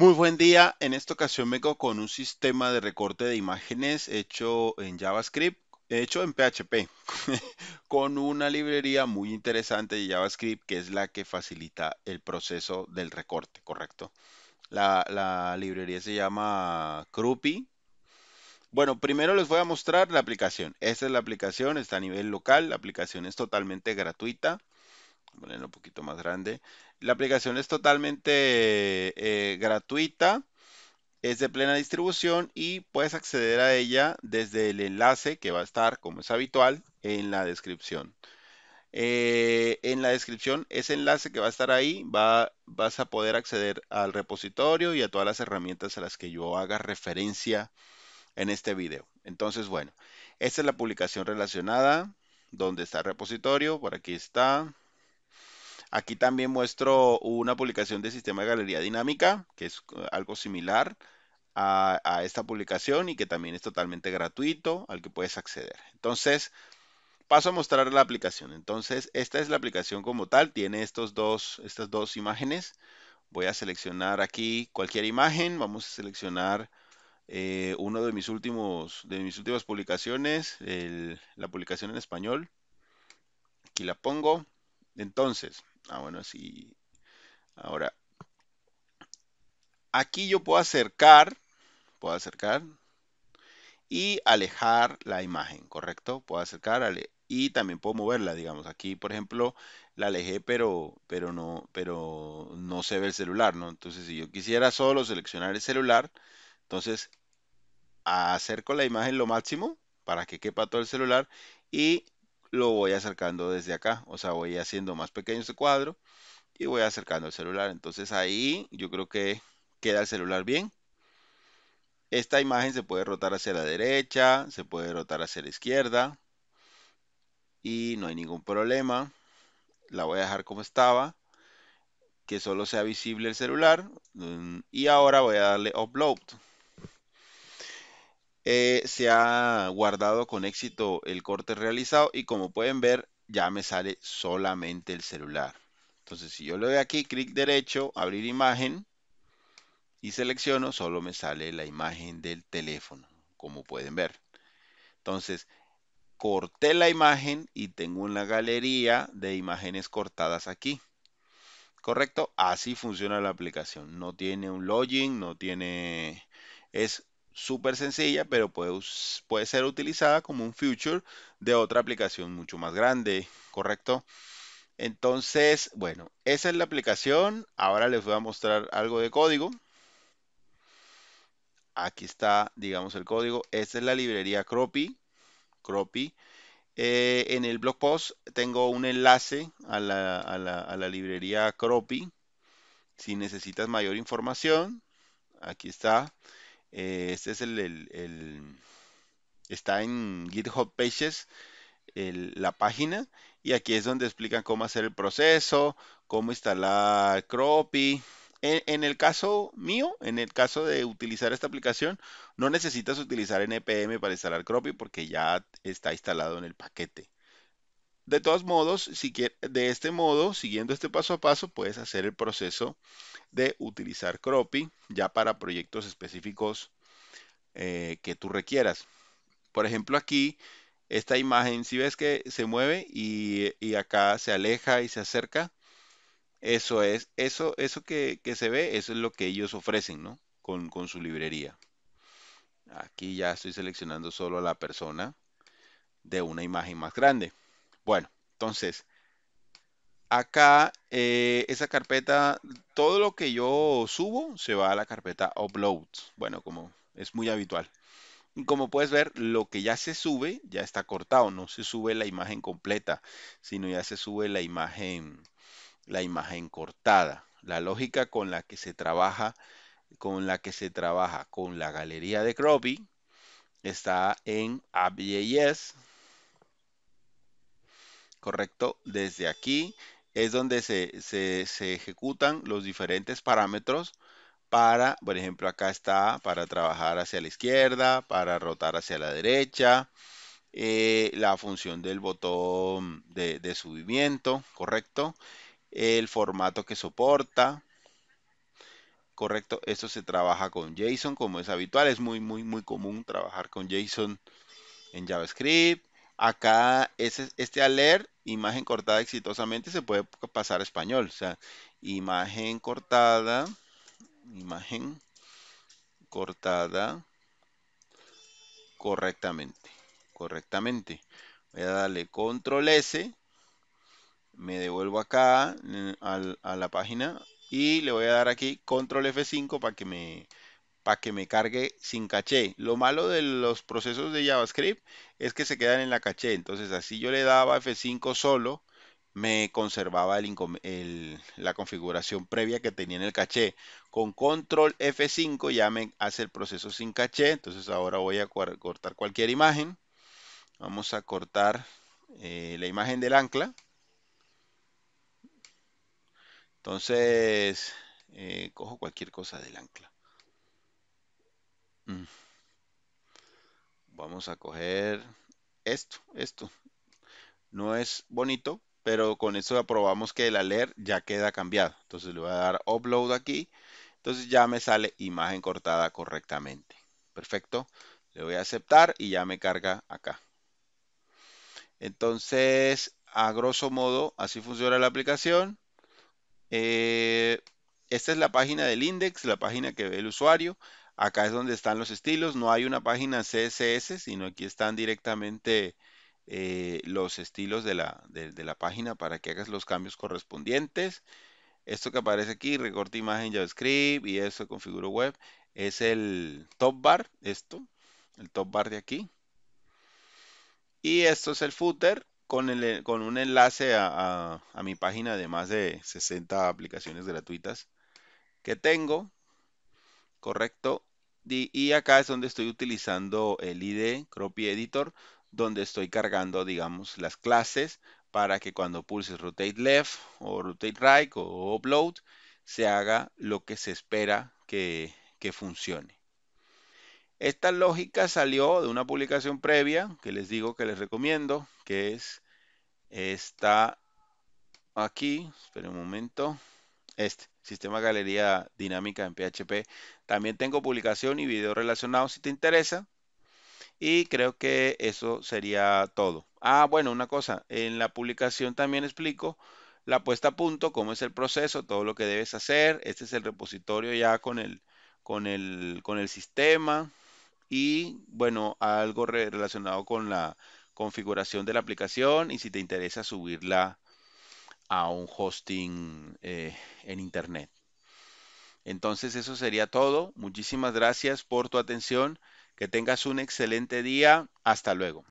Muy buen día, en esta ocasión vengo con un sistema de recorte de imágenes hecho en JavaScript, hecho en PHP, con una librería muy interesante de JavaScript que es la que facilita el proceso del recorte, ¿correcto? La, librería se llama Krupi. Bueno, primero les voy a mostrar la aplicación. Esta es la aplicación, está a nivel local, la aplicación es totalmente gratuita ponerlo un poquito más grande. La aplicación es totalmente eh, gratuita, es de plena distribución y puedes acceder a ella desde el enlace que va a estar, como es habitual, en la descripción. Eh, en la descripción, ese enlace que va a estar ahí, vas a poder acceder al repositorio y a todas las herramientas a las que yo haga referencia en este video. Entonces, bueno, esta es la publicación relacionada, donde está el repositorio, por aquí está, Aquí también muestro una publicación de sistema de galería dinámica, que es eh, algo similar a, esta publicación y que también es totalmente gratuito, al que puedes acceder. Entonces, paso a mostrar la aplicación. Entonces, esta es la aplicación como tal. Tiene estos dos, estas dos imágenes. Voy a seleccionar aquí cualquier imagen. Vamos a seleccionar eh, uno de mis últimos, de mis últimas publicaciones, la publicación en español. Aquí la pongo. Entonces, Ah, bueno, sí. Ahora, aquí yo puedo acercar, puedo acercar y alejar la imagen, ¿correcto? Puedo acercar y también puedo moverla, digamos. Aquí, por ejemplo, la alejé, pero, pero, no, pero no se ve el celular, ¿no? Entonces, si yo quisiera solo seleccionar el celular, entonces acerco la imagen lo máximo para que quepa todo el celular y lo voy acercando desde acá, o sea, voy haciendo más pequeño este cuadro y voy acercando el celular. Entonces ahí yo creo que queda el celular bien. Esta imagen se puede rotar hacia la derecha, se puede rotar hacia la izquierda y no hay ningún problema. La voy a dejar como estaba, que solo sea visible el celular mm, y ahora voy a darle upload. Eh, se ha guardado con éxito el corte realizado y como pueden ver ya me sale solamente el celular. Entonces si yo le doy aquí clic derecho, abrir imagen y selecciono, solo me sale la imagen del teléfono, como pueden ver. Entonces corté la imagen y tengo una galería de imágenes cortadas aquí. ¿Correcto? Así funciona la aplicación. No tiene un login, no tiene... Es súper sencilla, pero puede, puede, ser utilizada como un future de otra aplicación mucho más grande, ¿correcto? Entonces, bueno, esa es la aplicación. Ahora les voy a mostrar algo de código. Aquí está, digamos, el código. Esta es la librería Cropi. Eh, en el blog post tengo un enlace a la, a la librería Cropi. Si necesitas mayor información, aquí está. Eh, este es el, Está en GitHub Pages la página y aquí es donde explican cómo hacer el proceso, cómo instalar Cropi. En, el caso mío, en el caso de utilizar esta aplicación, no necesitas utilizar NPM para instalar Cropy porque ya está instalado en el paquete. De todos modos, si de este modo, siguiendo este paso a paso, puedes hacer el proceso de utilizar Croppy ya para proyectos específicos eh, que tú requieras. Por ejemplo, aquí esta imagen, si ves que se mueve y, acá se aleja y se acerca, eso es, eso, eso que, se ve, eso es lo que ellos ofrecen, ¿no? Con, con su librería. Aquí ya estoy seleccionando solo a la persona de una imagen más grande. Bueno, entonces, acá eh, esa carpeta, todo lo que yo subo se va a la carpeta Upload. Bueno, como es muy habitual. Y como puedes ver, lo que ya se sube ya está cortado, no se sube la imagen completa, sino ya se sube la imagen, la imagen cortada. La lógica con la que se trabaja, con la que se trabaja con la galería de Croppy está en App.js, ¿correcto? Desde aquí es donde se, ejecutan los diferentes parámetros para, por ejemplo, acá está para trabajar hacia la izquierda, para rotar hacia la derecha, eh, la función del botón de, de, subimiento, ¿correcto? El formato que soporta, ¿correcto? Esto se trabaja con JSON como es habitual, es muy, muy, muy común trabajar con JSON en JavaScript. Acá este alert, imagen cortada exitosamente, se puede pasar español. O sea, imagen cortada, imagen cortada correctamente. Correctamente. Voy a darle control S. Me devuelvo acá eh, a la página y le voy a dar aquí control F5 para que me para que me cargue sin caché. Lo malo de los procesos de JavaScript es que se quedan en la caché. Entonces así yo le daba F5 solo, me conservaba la configuración previa que tenía en el caché. Con control F5 ya me hace el proceso sin caché. Entonces ahora voy a cortar cualquier imagen. Vamos a cortar eh, la imagen del ancla. Entonces, eh, cojo cualquier cosa del ancla. Mm. Vamos a coger esto, esto. No es bonito, pero con esto aprobamos que el alert ya queda cambiado. Entonces le voy a dar upload aquí. Entonces ya me sale imagen cortada correctamente. Perfecto. Le voy a aceptar y ya me carga acá. Entonces, a grosso modo, así funciona la aplicación. Eh, esta es la página del index, la página que ve el usuario. Acá es donde están los estilos. No hay una página CSS, sino aquí están directamente eh, los estilos de la, página para que hagas los cambios correspondientes. Esto que aparece aquí, recorte imagen JavaScript y eso configuro web, es el top bar, esto, el top bar de aquí. Y esto es el footer con, un enlace a, a mi página de más de 60 aplicaciones gratuitas que tengo. Correcto. Y acá es donde estoy utilizando el ID Cropy Editor, donde estoy cargando, digamos, las clases para que cuando pulses Rotate Left o Rotate Right o Upload, se haga lo que se espera que, que funcione. Esta lógica salió de una publicación previa que les digo que les recomiendo, que es esta aquí, esperen un momento, este sistema galería dinámica en PHP. También tengo publicación y video relacionado si te interesa. Y creo que eso sería todo. Ah, bueno, una cosa, en la publicación también explico la puesta a punto, cómo es el proceso, todo lo que debes hacer. Este es el repositorio ya con el, con el, con el sistema y bueno, algo relacionado con la configuración de la aplicación y si te interesa subirla a un hosting eh, en Internet. Entonces eso sería todo. Muchísimas gracias por tu atención. Que tengas un excelente día. Hasta luego.